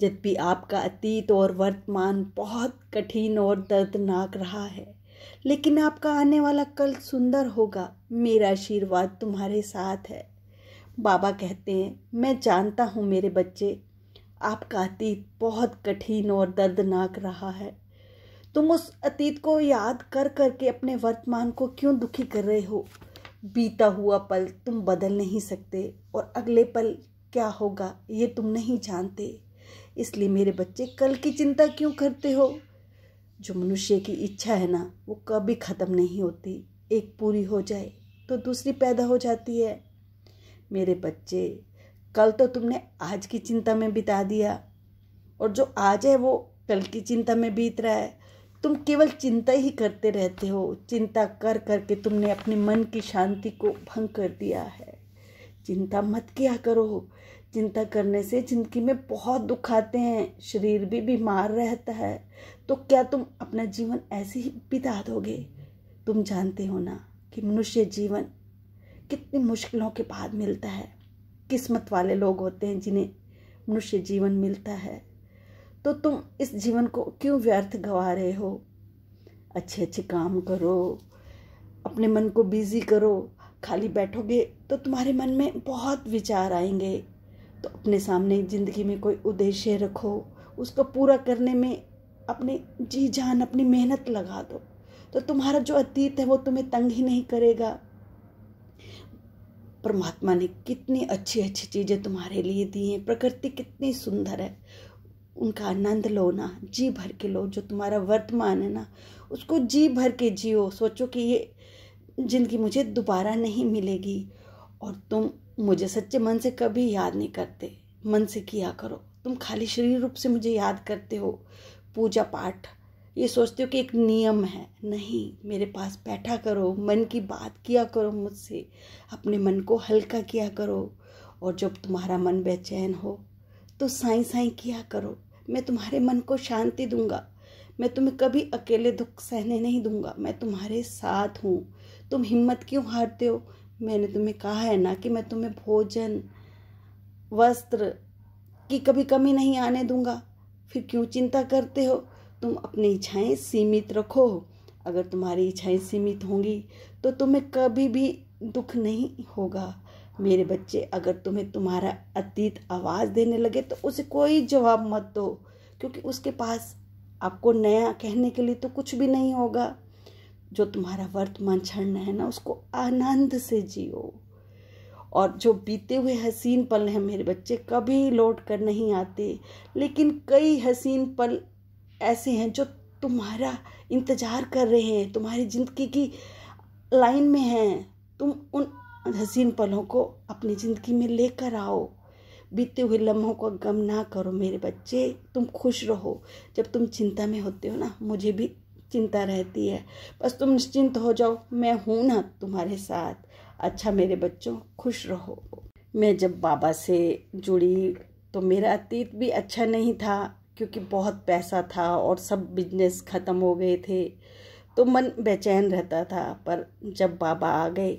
जबकि आपका अतीत और वर्तमान बहुत कठिन और दर्दनाक रहा है लेकिन आपका आने वाला कल सुंदर होगा मेरा आशीर्वाद तुम्हारे साथ है बाबा कहते हैं मैं जानता हूँ मेरे बच्चे आपका अतीत बहुत कठिन और दर्दनाक रहा है तुम उस अतीत को याद कर करके अपने वर्तमान को क्यों दुखी कर रहे हो बीता हुआ पल तुम बदल नहीं सकते और अगले पल क्या होगा ये तुम नहीं जानते इसलिए मेरे बच्चे कल की चिंता क्यों करते हो जो मनुष्य की इच्छा है ना वो कभी ख़त्म नहीं होती एक पूरी हो जाए तो दूसरी पैदा हो जाती है मेरे बच्चे कल तो तुमने आज की चिंता में बिता दिया और जो आज है वो कल की चिंता में बीत रहा है तुम केवल चिंता ही करते रहते हो चिंता कर कर के तुमने अपने मन की शांति को भंग कर दिया है चिंता मत किया करो चिंता करने से जिंदगी में बहुत दुख आते हैं शरीर भी बीमार रहता है तो क्या तुम अपना जीवन ऐसे ही बिता दोगे तुम जानते हो ना कि मनुष्य जीवन कितनी मुश्किलों के बाद मिलता है किस्मत वाले लोग होते हैं जिन्हें मनुष्य जीवन मिलता है तो तुम इस जीवन को क्यों व्यर्थ गंवा रहे हो अच्छे अच्छे काम करो अपने मन को बिज़ी करो खाली बैठोगे तो तुम्हारे मन में बहुत विचार आएंगे तो अपने सामने ज़िंदगी में कोई उद्देश्य रखो उसको पूरा करने में अपने जी जान अपनी मेहनत लगा दो तो तुम्हारा जो अतीत है वो तुम्हें तंग ही नहीं करेगा परमात्मा ने कितनी अच्छी अच्छी चीज़ें तुम्हारे लिए दी हैं प्रकृति कितनी सुंदर है उनका आनंद लो ना जी भर के लो जो तुम्हारा वर्तमान है ना उसको जी भर के जियो सोचो कि ये ज़िंदगी मुझे दोबारा नहीं मिलेगी और तुम मुझे सच्चे मन से कभी याद नहीं करते मन से किया करो तुम खाली शरीर रूप से मुझे याद करते हो पूजा पाठ ये सोचते हो कि एक नियम है नहीं मेरे पास बैठा करो मन की बात किया करो मुझसे अपने मन को हल्का किया करो और जब तुम्हारा मन बेचैन हो तो साई साई किया करो मैं तुम्हारे मन को शांति दूंगा मैं तुम्हें कभी अकेले दुख सहने नहीं दूंगा मैं तुम्हारे साथ हूँ तुम हिम्मत क्यों हारते हो मैंने तुम्हें कहा है ना कि मैं तुम्हें भोजन वस्त्र की कभी कमी नहीं आने दूंगा फिर क्यों चिंता करते हो तुम अपनी इच्छाएं सीमित रखो अगर तुम्हारी इच्छाएं सीमित होंगी तो तुम्हें कभी भी दुख नहीं होगा मेरे बच्चे अगर तुम्हें तुम्हारा अतीत आवाज़ देने लगे तो उसे कोई जवाब मत दो क्योंकि उसके पास आपको नया कहने के लिए तो कुछ भी नहीं होगा जो तुम्हारा वर्तमान क्षण है ना उसको आनंद से जियो और जो बीते हुए हसीन पल हैं मेरे बच्चे कभी लौट कर नहीं आते लेकिन कई हसीन पल ऐसे हैं जो तुम्हारा इंतज़ार कर रहे हैं तुम्हारी ज़िंदगी की लाइन में हैं तुम उन हसीन पलों को अपनी ज़िंदगी में लेकर आओ बीते हुए लम्हों को गम ना करो मेरे बच्चे तुम खुश रहो जब तुम चिंता में होते हो ना मुझे भी चिंता रहती है बस तुम निश्चिंत हो जाओ मैं हूँ ना तुम्हारे साथ अच्छा मेरे बच्चों खुश रहो मैं जब बाबा से जुड़ी तो मेरा अतीत भी अच्छा नहीं था क्योंकि बहुत पैसा था और सब बिजनेस ख़त्म हो गए थे तो मन बेचैन रहता था पर जब बाबा आ गए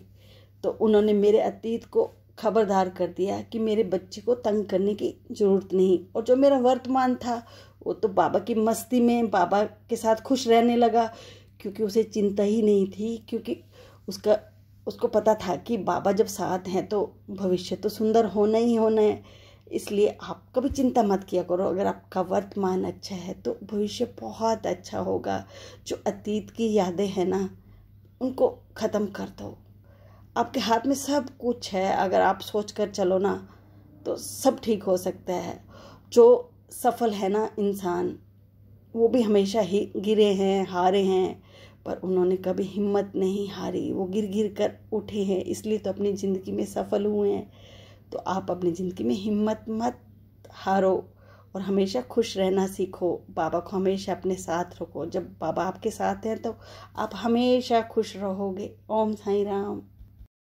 तो उन्होंने मेरे अतीत को खबरदार कर दिया कि मेरे बच्चे को तंग करने की ज़रूरत नहीं और जो मेरा वर्तमान था वो तो बाबा की मस्ती में बाबा के साथ खुश रहने लगा क्योंकि उसे चिंता ही नहीं थी क्योंकि उसका उसको पता था कि बाबा जब साथ हैं तो भविष्य तो सुंदर होना ही होना है इसलिए आप कभी चिंता मत किया करो अगर आपका वर्तमान अच्छा है तो भविष्य बहुत अच्छा होगा जो अतीत की यादें हैं ना उनको ख़त्म कर दो आपके हाथ में सब कुछ है अगर आप सोच कर चलो ना तो सब ठीक हो सकता है जो सफल है ना इंसान वो भी हमेशा ही गिरे हैं हारे हैं पर उन्होंने कभी हिम्मत नहीं हारी वो गिर गिर कर उठे हैं इसलिए तो अपनी ज़िंदगी में सफल हुए हैं तो आप अपनी ज़िंदगी में हिम्मत मत हारो और हमेशा खुश रहना सीखो बाबा को हमेशा अपने साथ रखो जब बाबा आपके साथ हैं तो आप हमेशा खुश रहोगे ओम साई राम